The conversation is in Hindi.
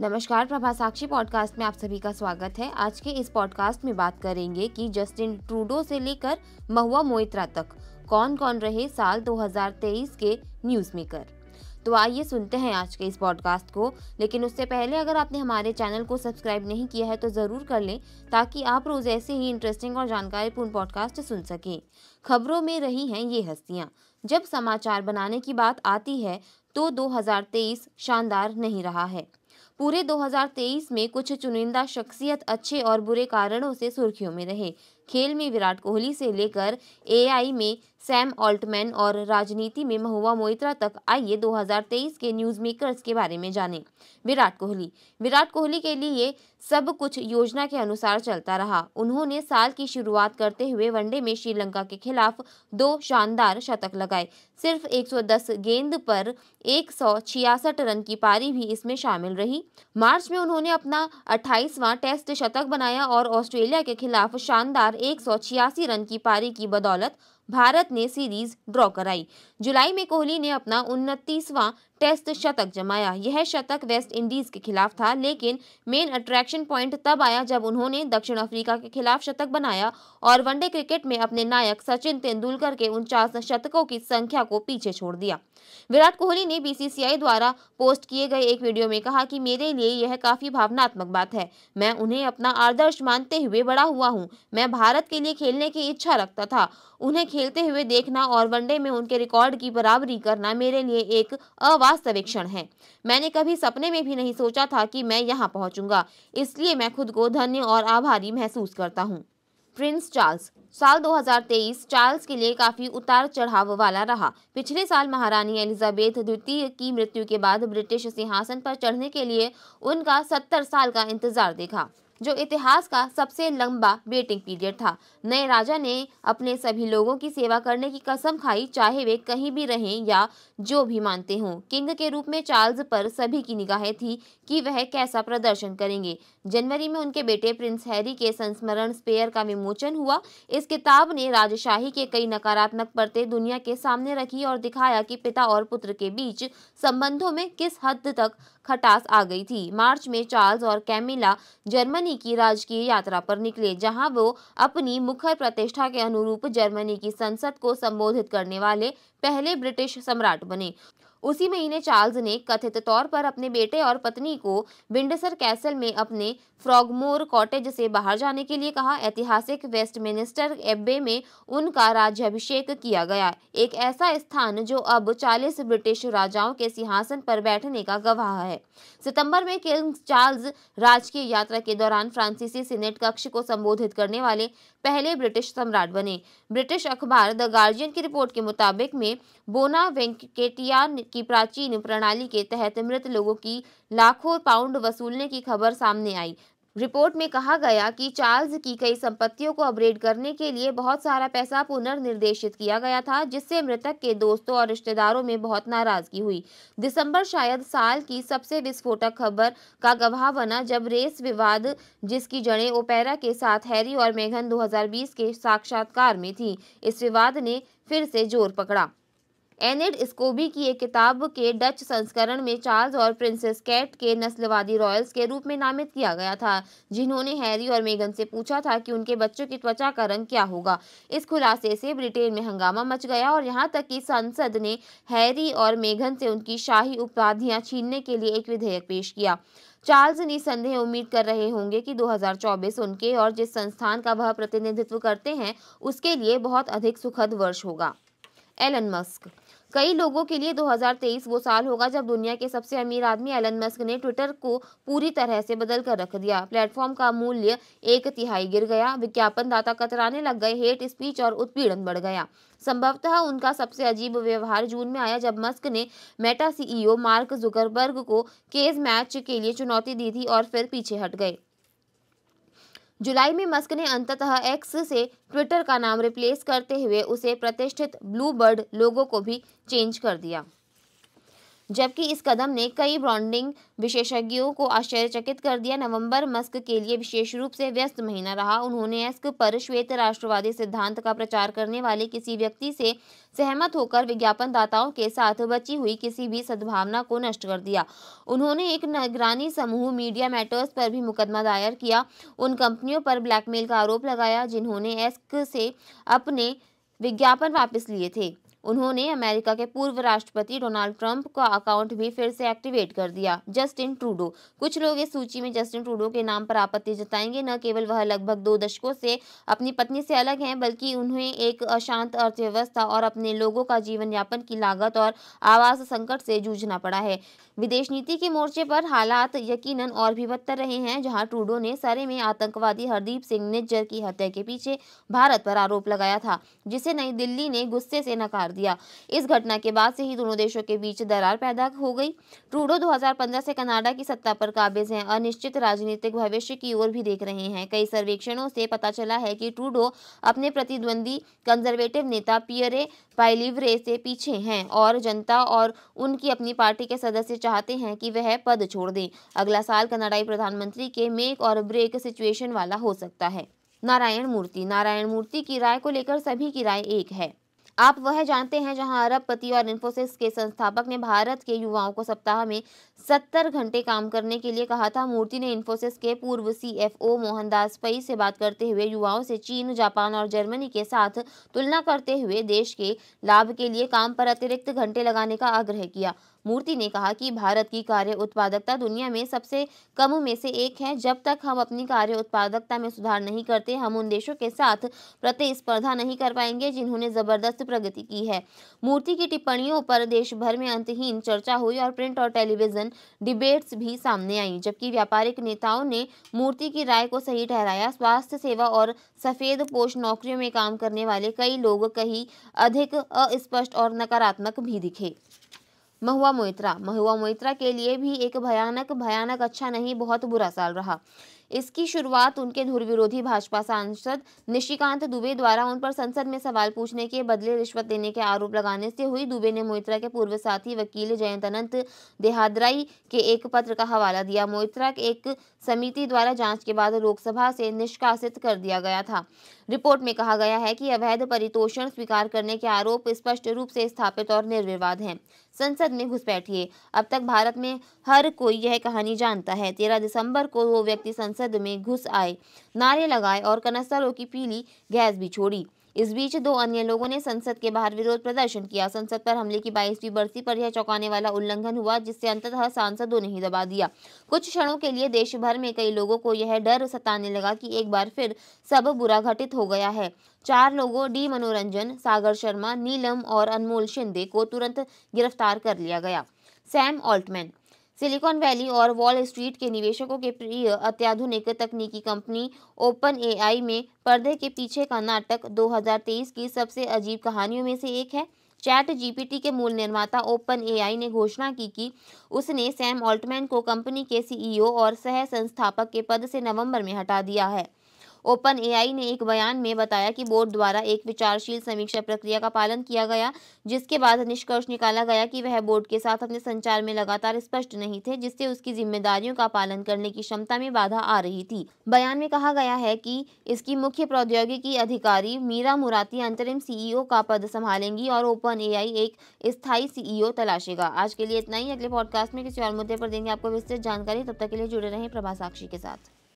नमस्कार प्रभा साक्षी पॉडकास्ट में आप सभी का स्वागत है आज के इस पॉडकास्ट में बात करेंगे कि जस्टिन ट्रूडो से लेकर महुआ मोइत्रा तक कौन कौन रहे साल 2023 के न्यूज़ मेकर तो आइए सुनते हैं आज के इस पॉडकास्ट को लेकिन उससे पहले अगर आपने हमारे चैनल को सब्सक्राइब नहीं किया है तो ज़रूर कर लें ताकि आप रोज़ ऐसे ही इंटरेस्टिंग और जानकारीपूर्ण पॉडकास्ट सुन सकें खबरों में रही हैं ये हस्तियाँ जब समाचार बनाने की बात आती है तो 2023 शानदार नहीं रहा है पूरे 2023 में कुछ चुनिंदा शख्सियत अच्छे और बुरे कारणों से सुर्खियों में रहे खेल में विराट कोहली से लेकर एआई में सैम ऑल्टमैन और राजनीति में महुआ मोइत्रा तक आइए 2023 के न्यूज मेकर्स के बारे में जानें विराट कोहली विराट कोहली के लिए सब कुछ योजना के अनुसार चलता रहा उन्होंने साल की शुरुआत करते हुए वनडे में श्रीलंका के खिलाफ दो शानदार शतक लगाए सिर्फ 110 गेंद पर 166 रन की पारी भी इसमें शामिल रही मार्च में उन्होंने अपना अट्ठाईसवां टेस्ट शतक बनाया और ऑस्ट्रेलिया के खिलाफ शानदार एक रन की पारी की बदौलत भारत ने सीरीज ड्रॉ कराई जुलाई में कोहली ने अपना उनतीसवां टेस्ट शतक जमाया यह शतक वेस्ट इंडीज के खिलाफ था लेकिन मेन अट्रैक्शन पॉइंट तब आया जब उन्होंने दक्षिण अफ्रीका के खिलाफ शतक बनाया और वनडे क्रिकेट में अपने नायक सचिन तेंदुलकर के उनचास शतकों की संख्या को पीछे छोड़ दिया विराट कोहली ने बीसीसीआई द्वारा पोस्ट किए गए एक वीडियो में कहा कि मेरे लिए यह काफी भावनात्मक बात है मैं उन्हें अपना आदर्श मानते हुए बड़ा हुआ हूँ मैं भारत के लिए खेलने की इच्छा रखता था उन्हें खेलते हुए देखना और वनडे में उनके रिकॉर्ड की बराबरी करना मेरे लिए एक अवा वास्तविक क्षण है मैंने कभी सपने में भी नहीं सोचा था कि मैं यहाँ पहुँचूंगा इसलिए मैं खुद को धन्य और आभारी महसूस करता हूँ प्रिंस चार्ल्स साल 2023 चार्ल्स के लिए काफ़ी उतार चढ़ाव वाला रहा पिछले साल महारानी एलिजाबेथ द्वितीय की मृत्यु के बाद ब्रिटिश सिंहासन पर चढ़ने के लिए उनका 70 साल का इंतजार देखा जो इतिहास का सबसे लंबा वेटिंग पीरियड था नए राजा ने अपने सभी लोगों की सेवा करने की कसम खाई चाहे वे कहीं भी रहें या जो भी मानते हों किंग के रूप में चार्ल्स पर सभी की निगाहें थी कि वह कैसा प्रदर्शन करेंगे जनवरी में उनके बेटे प्रिंस हैरी के संस्मरण स्पेयर का विमोचन हुआ इस किताब ने राजशाही के कई नकारात्मक परतें दुनिया के सामने रखी और दिखाया कि पिता और पुत्र के बीच संबंधों में किस हद तक खटास आ गई थी मार्च में चार्ल्स और कैमिला जर्मनी जर्मनी की राजकीय यात्रा पर निकले जहां वो अपनी मुखर प्रतिष्ठा के अनुरूप जर्मनी की संसद को संबोधित करने वाले पहले ब्रिटिश सम्राट बने उसी महीने चार्ल्स ने कथित तौर पर अपने बेटे और पत्नी को विंडसर कैसल में अपने फ्रॉगमोर कॉटेज से बाहर जाने के लिए कहा ऐतिहासिक वेस्टमिनिस्टर एब्बे में उनका राज्यभिषेक किया गया एक ऐसा स्थान जो अब 40 ब्रिटिश राजाओं के सिंहासन पर बैठने का गवाह है सितंबर में किंग चार्ल्स राजकीय यात्रा के दौरान फ्रांसीसी सीनेट कक्ष को संबोधित करने वाले पहले ब्रिटिश सम्राट बने ब्रिटिश अखबार द गार्जियन की रिपोर्ट के मुताबिक में बोना वेंकेटिया की प्राचीन प्रणाली के तहत मृत लोगों की लाखों पाउंड वसूलने की खबर सामने आई रिपोर्ट में कहा गया कि चार्ल्स की कई संपत्तियों को अपग्रेड करने के लिए बहुत सारा पैसा पुनर्निर्देशित किया गया था जिससे मृतक के दोस्तों और रिश्तेदारों में बहुत नाराजगी हुई दिसंबर शायद साल की सबसे विस्फोटक खबर का गवाह बना जब रेस विवाद जिसकी जड़ें ओपेरा के साथ हैरी और मेघन 2020 के साक्षात्कार में थी इस विवाद ने फिर से जोर पकड़ा एनेड स्कोबी की एक किताब के डच संस्करण में चार्ल्स और प्रिंसेस कैट के नस्लवादी रॉयल्स के रूप में नामित किया गया था जिन्होंने हैरी और मेगन से पूछा था कि उनके बच्चों की त्वचा का रंग क्या होगा इस खुलासे से ब्रिटेन में हंगामा मच गया और यहाँ तक कि संसद ने हैरी और मेघन से उनकी शाही उपाधियां छीनने के लिए एक विधेयक पेश किया चार्ल्स निसंदेह उम्मीद कर रहे होंगे कि 2024 उनके और जिस संस्थान का वह प्रतिनिधित्व करते हैं उसके लिए बहुत अधिक सुखद वर्ष होगा एलन मस्क कई लोगों के लिए 2023 वो साल होगा जब दुनिया के सबसे अमीर आदमी एलन मस्क ने ट्विटर को पूरी तरह से बदल कर रख दिया प्लेटफॉर्म का मूल्य एक तिहाई गिर गया विज्ञापनदाता कतराने लग गए हेट स्पीच और उत्पीड़न बढ़ गया संभवतः उनका सबसे अजीब व्यवहार जून में आया जब मस्क ने मेटा सीईओ मार्क जुकरबर्ग को केज मैच के लिए चुनौती दी थी और फिर पीछे हट गए जुलाई में मस्क ने अंततः एक्स से ट्विटर का नाम रिप्लेस करते हुए उसे प्रतिष्ठित ब्लूबर्ड लोगो को भी चेंज कर दिया जबकि इस कदम ने कई ब्रांडिंग विशेषज्ञों को आश्चर्यचकित कर दिया नवंबर मस्क के लिए विशेष रूप से व्यस्त महीना रहा उन्होंने एस्क पर श्वेत राष्ट्रवादी सिद्धांत का प्रचार करने वाले किसी व्यक्ति से सहमत होकर विज्ञापनदाताओं के साथ बची हुई किसी भी सद्भावना को नष्ट कर दिया उन्होंने एक निगरानी समूह मीडिया मैटर्स पर भी मुकदमा दायर किया उन कंपनियों पर ब्लैकमेल का आरोप लगाया जिन्होंने एस्क से अपने विज्ञापन वापस लिए थे उन्होंने अमेरिका के पूर्व राष्ट्रपति डोनाल्ड ट्रंप का अकाउंट भी फिर से एक्टिवेट कर दिया जस्टिन ट्रूडो कुछ लोग इस सूची में जस्टिन ट्रूडो के नाम पर आपत्ति जताएंगे न केवल वह लगभग दो दशकों से अपनी पत्नी से अलग हैं बल्कि उन्हें एक अशांत अर्थव्यवस्था और अपने लोगों का जीवन यापन की लागत और आवास संकट से जूझना पड़ा है विदेश नीति के मोर्चे पर हालात यकीन और भी बदतर रहे हैं जहाँ ट्रूडो ने सरे में आतंकवादी हरदीप सिंह निज्जर की हत्या के पीछे भारत पर आरोप लगाया था जिसे नई दिल्ली ने गुस्से से नकार उतार दिया इस घटना के बाद से ही दोनों देशों के बीच दरार पैदा हो गई ट्रूडो 2015 से कनाडा की सत्ता पर काबिज हैं अनिश्चित राजनीतिक भविष्य की ओर भी देख रहे हैं कई सर्वेक्षणों से पता चला है कि ट्रूडो अपने प्रतिद्वंदी कंजर्वेटिव नेता पियरे पाइलिवरे से पीछे हैं और जनता और उनकी अपनी पार्टी के सदस्य चाहते हैं कि वह पद छोड़ दें अगला साल कनाडाई प्रधानमंत्री के मेक और ब्रेक सिचुएशन वाला हो सकता है नारायण मूर्ति नारायण मूर्ति की राय को लेकर सभी की राय एक है आप वह जानते हैं जहां पति और इन्फोसिस के संस्थापक ने भारत के युवाओं को सप्ताह में सत्तर घंटे काम करने के लिए कहा था मूर्ति ने इन्फोसिस के पूर्व सीएफओ मोहनदास पई से बात करते हुए युवाओं से चीन जापान और जर्मनी के साथ तुलना करते हुए देश के लाभ के लिए काम पर अतिरिक्त घंटे लगाने का आग्रह किया मूर्ति ने कहा कि भारत की कार्य उत्पादकता दुनिया में सबसे कम में से एक है जब तक हम अपनी कार्य उत्पादकता में सुधार नहीं करते हम उन देशों के साथ प्रतिस्पर्धा नहीं कर पाएंगे जिन्होंने जबरदस्त प्रगति की है मूर्ति की टिप्पणियों पर देश भर में अंतहीन चर्चा हुई और प्रिंट और टेलीविजन डिबेट्स भी सामने आई जबकि व्यापारिक नेताओं ने मूर्ति की राय को सही ठहराया स्वास्थ्य सेवा और सफेद पोष नौकरियों में काम करने वाले कई लोग कहीं अधिक अस्पष्ट और नकारात्मक भी दिखे महुआ मोइत्रा महुआ मोइत्रा के लिए भी एक भयानक भयानक अच्छा नहीं बहुत बुरा साल रहा इसकी शुरुआत उनके धुर विरोधी भाजपा सांसद निशिकांत दुबे द्वारा उन पर संसद में सवाल पूछने के बदले रिश्वत देने के आरोप लगाने से हुई दुबे ने मोइत्रा के पूर्व साथी वकील जयंत अनंत देहाद्राई के एक पत्र का हवाला दिया मोइत्रा एक समिति द्वारा जांच के बाद लोकसभा से निष्कासित कर दिया गया था रिपोर्ट में कहा गया है कि अवैध परितोषण स्वीकार करने के आरोप स्पष्ट रूप से स्थापित और निर्विवाद हैं संसद में घुस अब तक भारत में हर कोई यह कहानी जानता है तेरह दिसंबर को वो व्यक्ति संसद में घुस आए नारे लगाए और कनस्तरों की पीली गैस भी छोड़ी इस बीच दो अन्य लोगों ने संसद के बाहर विरोध प्रदर्शन किया संसद पर हमले की बाईसवीं बरसी पर यह चौंकाने वाला उल्लंघन हुआ जिससे अंततः सांसदों ने ही दबा दिया कुछ क्षणों के लिए देश भर में कई लोगों को यह डर सताने लगा कि एक बार फिर सब बुरा घटित हो गया है चार लोगों डी मनोरंजन सागर शर्मा नीलम और अनमोल शिंदे को तुरंत गिरफ्तार कर लिया गया सैम ऑल्टमैन सिलिकॉन वैली और वॉल स्ट्रीट के निवेशकों के प्रिय अत्याधुनिक तकनीकी कंपनी ओपन एआई में पर्दे के पीछे का नाटक 2023 की सबसे अजीब कहानियों में से एक है चैट जीपीटी के मूल निर्माता ओपन एआई ने घोषणा की कि उसने सैम ऑल्टमैन को कंपनी के सीईओ और सह संस्थापक के पद से नवंबर में हटा दिया है ओपन एआई ने एक बयान में बताया कि बोर्ड द्वारा एक विचारशील समीक्षा प्रक्रिया का पालन किया गया जिसके बाद निष्कर्ष निकाला गया कि वह बोर्ड के साथ अपने संचार में लगातार स्पष्ट नहीं थे जिससे उसकी जिम्मेदारियों का पालन करने की क्षमता में बाधा आ रही थी बयान में कहा गया है की इसकी मुख्य प्रौद्योगिकी अधिकारी मीरा मुराती अंतरिम सीईओ का पद संभालेंगी और ओपन ए एक स्थायी सीईओ तलाशेगा आज के लिए इतना ही अगले पॉडकास्ट में किसी और मुद्दे पर देंगे आपको विस्तृत जानकारी तब तक के लिए जुड़े रहे प्रभा साक्षी के साथ